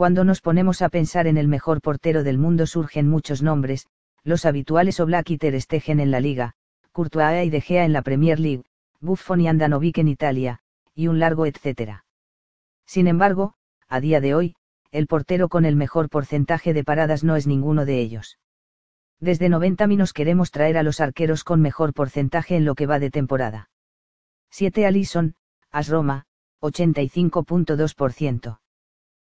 Cuando nos ponemos a pensar en el mejor portero del mundo surgen muchos nombres, los habituales Oblak y Ter Stegen en la Liga, Courtois y De Gea en la Premier League, Buffon y Andanovic en Italia, y un largo etcétera. Sin embargo, a día de hoy, el portero con el mejor porcentaje de paradas no es ninguno de ellos. Desde 90 minutos queremos traer a los arqueros con mejor porcentaje en lo que va de temporada. 7 Alison, AS Roma, 85.2%.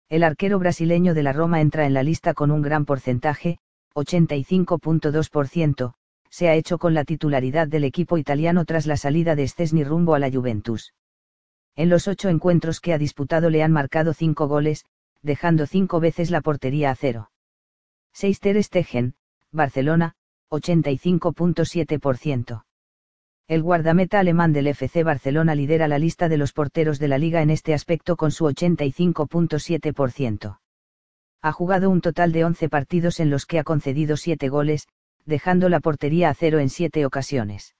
El arquero brasileño de la Roma entra en la lista con un gran porcentaje, 85.2%, se ha hecho con la titularidad del equipo italiano tras la salida de Stesni rumbo a la Juventus. En los ocho encuentros que ha disputado le han marcado cinco goles, dejando cinco veces la portería a cero. Seister Stegen, Barcelona, 85.7%. El guardameta alemán del FC Barcelona lidera la lista de los porteros de la liga en este aspecto con su 85.7%. Ha jugado un total de 11 partidos en los que ha concedido 7 goles, dejando la portería a cero en 7 ocasiones.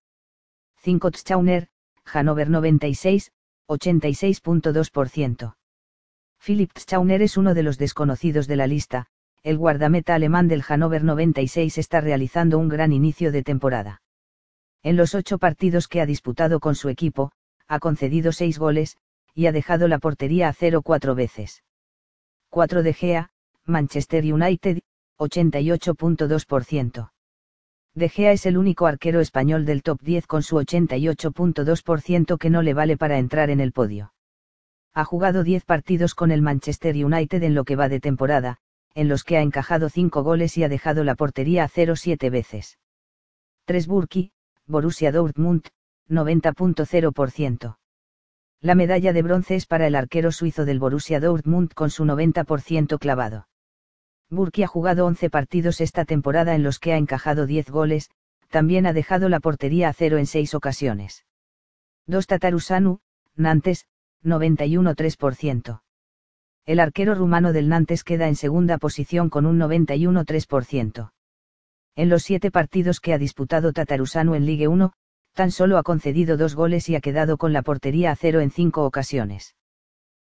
5 Tschauner, Hannover 96, 86.2%. Philipp Tschauner es uno de los desconocidos de la lista, el guardameta alemán del Hannover 96 está realizando un gran inicio de temporada. En los ocho partidos que ha disputado con su equipo, ha concedido seis goles, y ha dejado la portería a cero cuatro veces. 4 de Gea, Manchester United, 88.2%. De Gea es el único arquero español del top 10 con su 88.2% que no le vale para entrar en el podio. Ha jugado 10 partidos con el Manchester United en lo que va de temporada, en los que ha encajado 5 goles y ha dejado la portería a 0 7 veces. 3 Burki, Borussia Dortmund, 90.0%. La medalla de bronce es para el arquero suizo del Borussia Dortmund con su 90% clavado. Burki ha jugado 11 partidos esta temporada en los que ha encajado 10 goles, también ha dejado la portería a cero en 6 ocasiones. 2 Tatarusanu, Nantes, 91.3%. El arquero rumano del Nantes queda en segunda posición con un 91.3%. En los siete partidos que ha disputado Tatarusano en Ligue 1, tan solo ha concedido dos goles y ha quedado con la portería a cero en cinco ocasiones.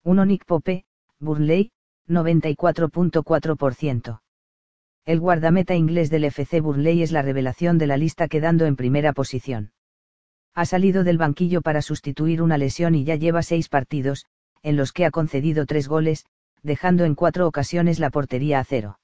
1. Nick Pope, Burnley, 94.4%. El guardameta inglés del FC Burnley es la revelación de la lista quedando en primera posición. Ha salido del banquillo para sustituir una lesión y ya lleva seis partidos, en los que ha concedido tres goles, dejando en cuatro ocasiones la portería a cero.